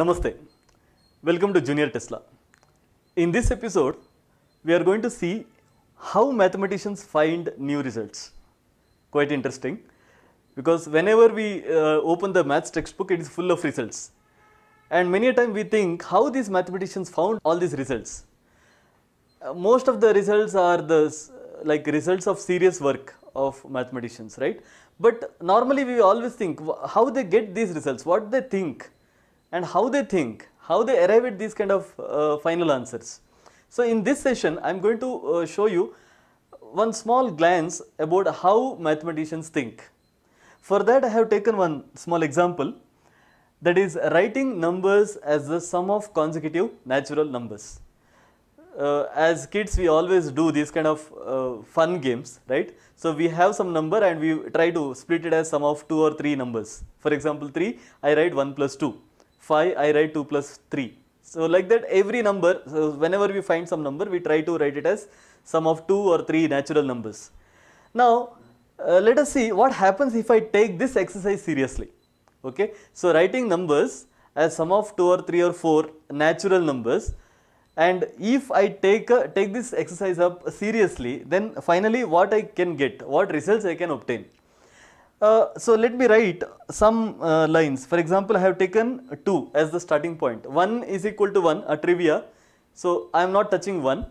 Namaste. Welcome to Junior Tesla. In this episode, we are going to see how mathematicians find new results. Quite interesting because whenever we uh, open the maths textbook, it is full of results. And many a time we think how these mathematicians found all these results. Uh, most of the results are the like results of serious work of mathematicians, right? But normally we always think how they get these results, what they think and how they think, how they arrive at these kind of uh, final answers. So in this session, I am going to uh, show you one small glance about how mathematicians think. For that I have taken one small example that is writing numbers as the sum of consecutive natural numbers. Uh, as kids we always do these kind of uh, fun games right. So we have some number and we try to split it as sum of 2 or 3 numbers. For example 3 I write 1 plus 2 5, I write 2 plus 3. So like that every number, so whenever we find some number, we try to write it as sum of 2 or 3 natural numbers. Now uh, let us see what happens if I take this exercise seriously. Okay, So writing numbers as sum of 2 or 3 or 4 natural numbers and if I take, uh, take this exercise up seriously then finally what I can get, what results I can obtain. Uh, so let me write some uh, lines. For example, I have taken 2 as the starting point. 1 is equal to 1, a trivia. So I am not touching 1.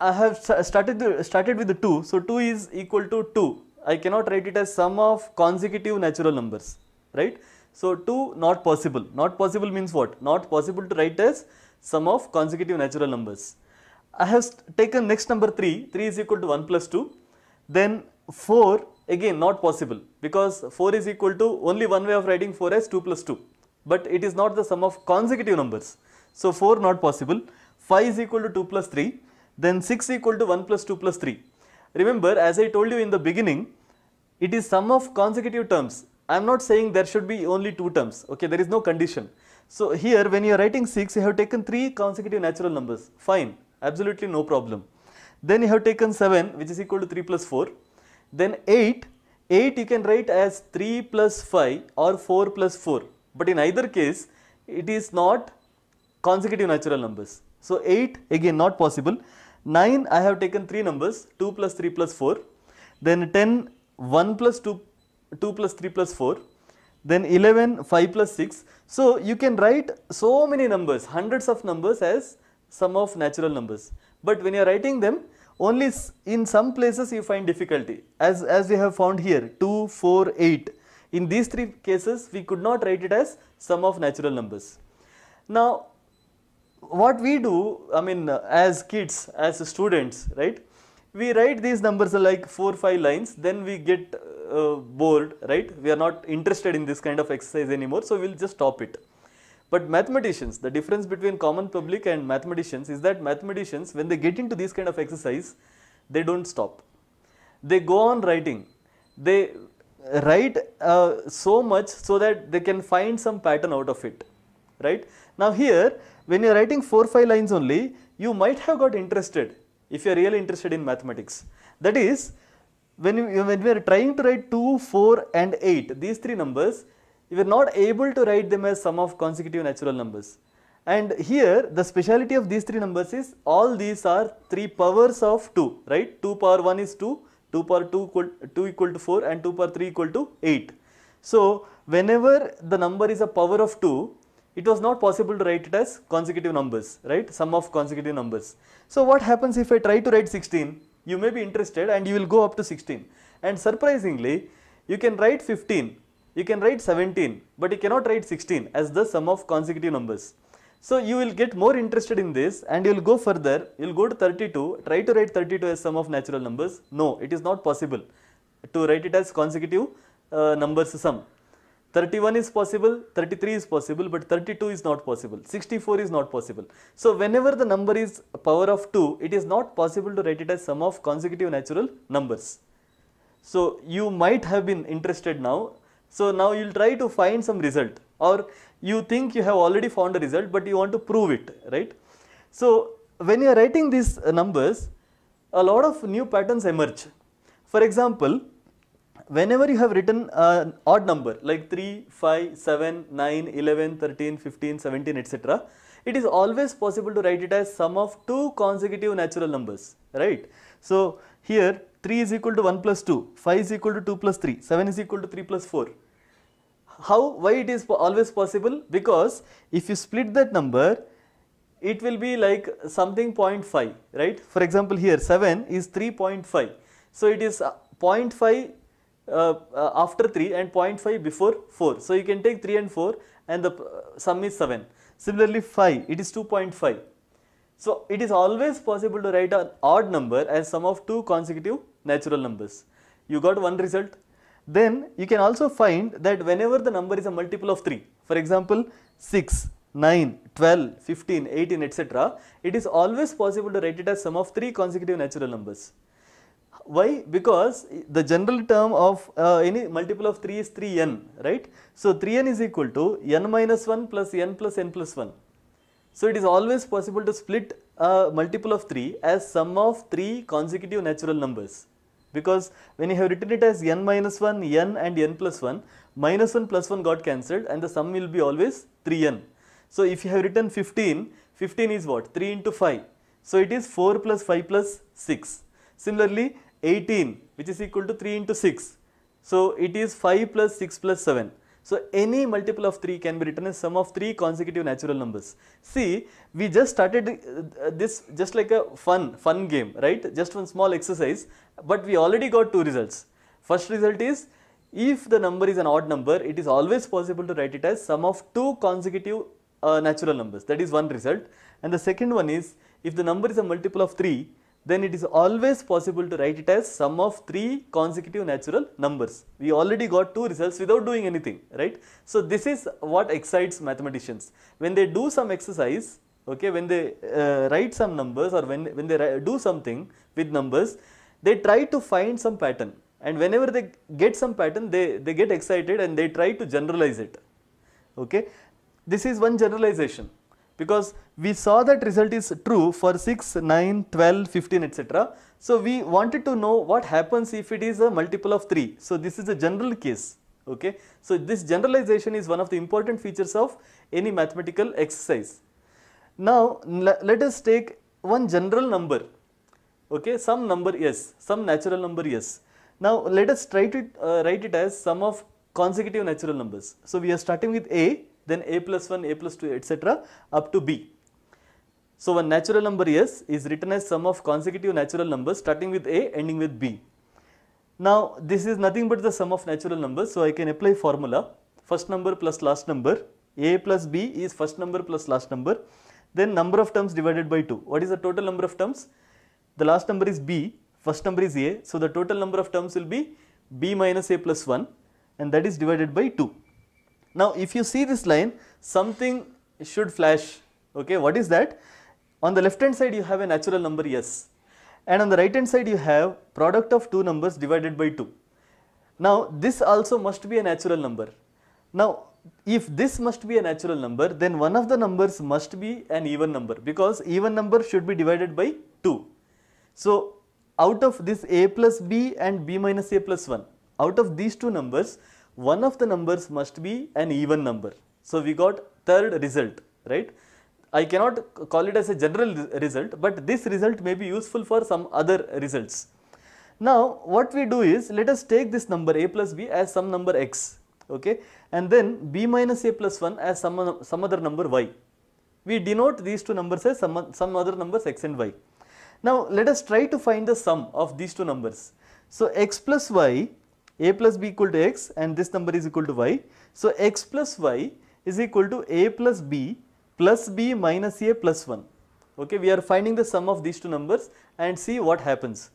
I have started, started with the 2. So 2 is equal to 2. I cannot write it as sum of consecutive natural numbers, right? So 2 not possible. Not possible means what? Not possible to write as sum of consecutive natural numbers. I have taken next number 3. 3 is equal to 1 plus 2. Then 4 again not possible because 4 is equal to only one way of writing 4 as 2 plus 2 but it is not the sum of consecutive numbers. So 4 not possible, 5 is equal to 2 plus 3 then 6 equal to 1 plus 2 plus 3. Remember as I told you in the beginning it is sum of consecutive terms I am not saying there should be only 2 terms okay there is no condition. So here when you are writing 6 you have taken 3 consecutive natural numbers fine absolutely no problem. Then you have taken 7 which is equal to 3 plus 4 then 8, 8 you can write as 3 plus 5 or 4 plus 4. But in either case, it is not consecutive natural numbers. So 8 again not possible. 9 I have taken 3 numbers 2 plus 3 plus 4. Then 10 1 plus 2 2 plus 3 plus 4. Then 11 5 plus 6. So you can write so many numbers hundreds of numbers as sum of natural numbers. But when you are writing them only in some places you find difficulty as as we have found here 2 4 8 in these three cases we could not write it as sum of natural numbers now what we do i mean as kids as students right we write these numbers like 4 5 lines then we get uh, bored right we are not interested in this kind of exercise anymore so we'll just stop it but mathematicians, the difference between common public and mathematicians is that mathematicians, when they get into these kind of exercise, they don't stop. They go on writing. They write uh, so much so that they can find some pattern out of it, right? Now here, when you are writing 4-5 lines only, you might have got interested if you are really interested in mathematics. That is, when, you, when we are trying to write 2, 4 and 8, these three numbers, we are not able to write them as sum of consecutive natural numbers. And here the speciality of these three numbers is all these are 3 powers of 2, right? 2 power 1 is 2, 2 power 2 equal, 2 equal to 4 and 2 power 3 equal to 8. So, whenever the number is a power of 2, it was not possible to write it as consecutive numbers, right? Sum of consecutive numbers. So, what happens if I try to write 16? You may be interested and you will go up to 16. And surprisingly, you can write 15 you can write 17 but you cannot write 16 as the sum of consecutive numbers. So you will get more interested in this and you will go further, you will go to 32, try to write 32 as sum of natural numbers. No, it is not possible to write it as consecutive uh, numbers sum. 31 is possible, 33 is possible, but 32 is not possible, 64 is not possible. So whenever the number is power of 2, it is not possible to write it as sum of consecutive natural numbers. So you might have been interested now so now you will try to find some result or you think you have already found a result but you want to prove it, right. So when you are writing these numbers, a lot of new patterns emerge. For example, whenever you have written an odd number like 3, 5, 7, 9, 11, 13, 15, 17, etc., it is always possible to write it as sum of two consecutive natural numbers, right. So here 3 is equal to 1 plus 2, 5 is equal to 2 plus 3, 7 is equal to 3 plus 4. How, why it is always possible? Because if you split that number, it will be like something 0.5, right? For example, here 7 is 3.5. So, it is uh, 0.5 uh, uh, after 3 and 0.5 before 4. So, you can take 3 and 4 and the uh, sum is 7. Similarly, 5, it is 2.5. So, it is always possible to write an odd number as sum of two consecutive natural numbers. You got one result. Then you can also find that whenever the number is a multiple of 3, for example 6, 9, 12, 15, 18 etc. It is always possible to write it as sum of 3 consecutive natural numbers. Why? Because the general term of uh, any multiple of 3 is 3n, right? So 3n is equal to n minus 1 plus n plus n plus 1. So it is always possible to split a multiple of 3 as sum of 3 consecutive natural numbers because when you have written it as n minus 1, n and n plus 1, minus 1 plus 1 got cancelled and the sum will be always 3n. So, if you have written 15, 15 is what? 3 into 5. So, it is 4 plus 5 plus 6. Similarly, 18 which is equal to 3 into 6. So, it is 5 plus 6 plus 7. So any multiple of 3 can be written as sum of 3 consecutive natural numbers. See, we just started uh, this just like a fun, fun game, right? Just one small exercise, but we already got two results. First result is, if the number is an odd number, it is always possible to write it as sum of two consecutive uh, natural numbers. That is one result. And the second one is, if the number is a multiple of 3, then it is always possible to write it as sum of three consecutive natural numbers. We already got two results without doing anything, right? So this is what excites mathematicians. When they do some exercise, okay, when they uh, write some numbers or when, when they do something with numbers, they try to find some pattern and whenever they get some pattern, they, they get excited and they try to generalize it, okay? This is one generalization because we saw that result is true for 6, 9, 12, 15 etc. So we wanted to know what happens if it is a multiple of 3. So this is a general case. Okay. So this generalization is one of the important features of any mathematical exercise. Now let us take one general number. Okay. Some number yes, some natural number yes. Now let us try to uh, write it as sum of consecutive natural numbers. So we are starting with A then a plus 1, a plus 2 etc. up to b. So, one natural number s is written as sum of consecutive natural numbers starting with a ending with b. Now, this is nothing but the sum of natural numbers. So, I can apply formula first number plus last number a plus b is first number plus last number then number of terms divided by 2. What is the total number of terms? The last number is b, first number is a. So, the total number of terms will be b minus a plus 1 and that is divided by 2. Now if you see this line something should flash okay what is that? On the left hand side you have a natural number s, and on the right hand side you have product of two numbers divided by 2. Now this also must be a natural number. Now if this must be a natural number then one of the numbers must be an even number because even number should be divided by 2. So out of this a plus b and b minus a plus 1 out of these two numbers one of the numbers must be an even number. So we got third result, right? I cannot call it as a general result, but this result may be useful for some other results. Now what we do is, let us take this number a plus b as some number x, okay? And then b minus a plus 1 as some, some other number y. We denote these two numbers as some, some other numbers x and y. Now let us try to find the sum of these two numbers. So x plus y a plus b equal to x and this number is equal to y. So, x plus y is equal to a plus b plus b minus a plus 1. Okay, we are finding the sum of these two numbers and see what happens.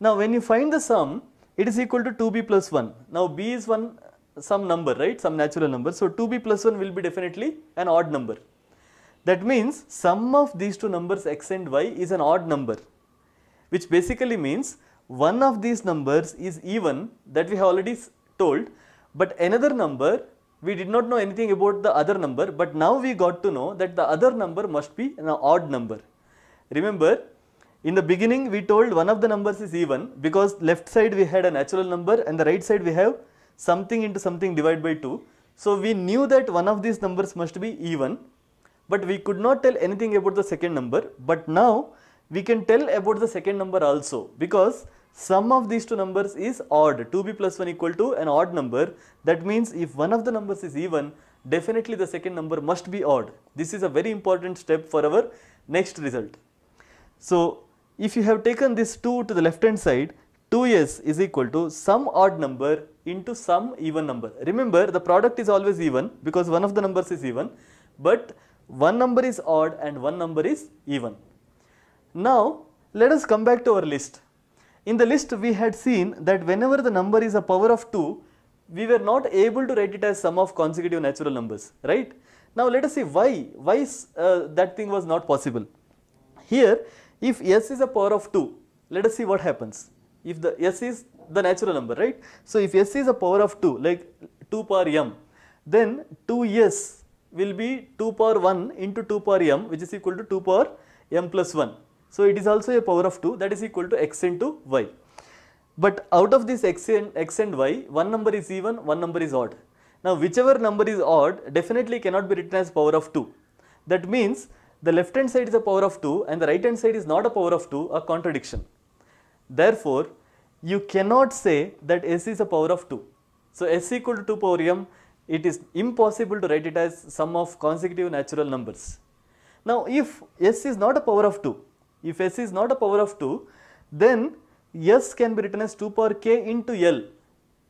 Now, when you find the sum, it is equal to 2b plus 1. Now, b is one uh, some number, right, some natural number. So, 2b plus 1 will be definitely an odd number. That means, sum of these two numbers x and y is an odd number, which basically means one of these numbers is even that we have already told but another number we did not know anything about the other number but now we got to know that the other number must be an odd number. Remember in the beginning we told one of the numbers is even because left side we had a natural number and the right side we have something into something divided by 2. So we knew that one of these numbers must be even but we could not tell anything about the second number but now we can tell about the second number also because sum of these two numbers is odd 2b plus 1 equal to an odd number that means if one of the numbers is even definitely the second number must be odd this is a very important step for our next result so if you have taken this 2 to the left hand side 2s is equal to some odd number into some even number remember the product is always even because one of the numbers is even but one number is odd and one number is even now let us come back to our list in the list we had seen that whenever the number is a power of 2, we were not able to write it as sum of consecutive natural numbers, right? Now let us see why, why uh, that thing was not possible. Here if s is a power of 2, let us see what happens. If the s is the natural number, right? So if s is a power of 2 like 2 power m, then 2s will be 2 power 1 into 2 power m which is equal to 2 power m plus 1 so it is also a power of 2 that is equal to x into y. But out of this x and, x and y, one number is even, one number is odd. Now whichever number is odd definitely cannot be written as power of 2. That means the left hand side is a power of 2 and the right hand side is not a power of 2, a contradiction. Therefore, you cannot say that s is a power of 2. So s equal to 2 power m, it is impossible to write it as sum of consecutive natural numbers. Now if s is not a power of 2, if S is not a power of 2, then S can be written as 2 power k into L,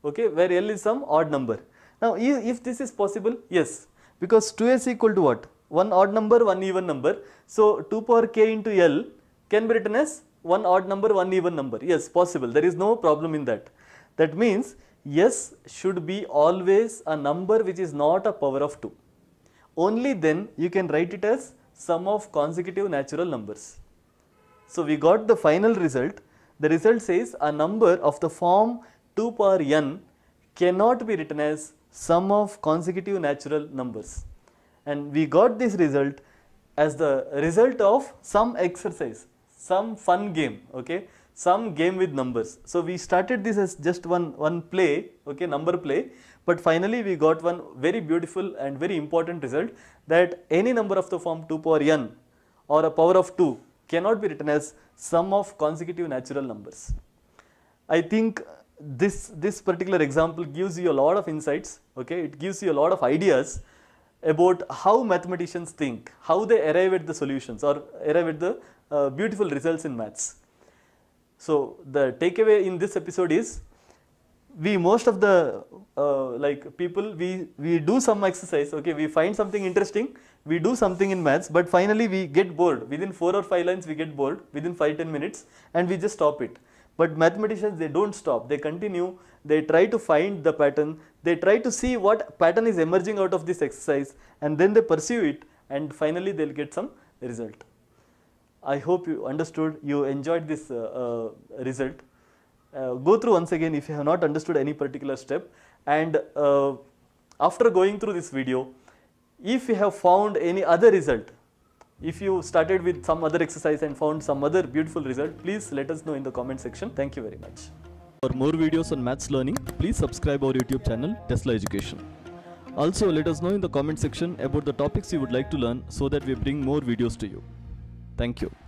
okay, where L is some odd number. Now, if this is possible, yes, because 2s equal to what? One odd number, one even number. So, 2 power k into L can be written as one odd number, one even number. Yes, possible. There is no problem in that. That means S should be always a number which is not a power of 2. Only then you can write it as sum of consecutive natural numbers. So, we got the final result. The result says a number of the form 2 power n cannot be written as sum of consecutive natural numbers. And we got this result as the result of some exercise, some fun game, okay, some game with numbers. So, we started this as just one, one play, okay, number play, but finally we got one very beautiful and very important result that any number of the form 2 power n or a power of 2 cannot be written as sum of consecutive natural numbers. I think this, this particular example gives you a lot of insights, okay? it gives you a lot of ideas about how mathematicians think, how they arrive at the solutions or arrive at the uh, beautiful results in maths. So, the takeaway in this episode is we most of the uh, like people we we do some exercise okay we find something interesting we do something in maths but finally we get bored within 4 or 5 lines we get bored within five ten minutes and we just stop it but mathematicians they don't stop they continue they try to find the pattern they try to see what pattern is emerging out of this exercise and then they pursue it and finally they'll get some result i hope you understood you enjoyed this uh, uh, result uh, go through once again if you have not understood any particular step and uh, after going through this video if you have found any other result if you started with some other exercise and found some other beautiful result please let us know in the comment section thank you very much for more videos on maths learning please subscribe our youtube channel tesla education also let us know in the comment section about the topics you would like to learn so that we bring more videos to you thank you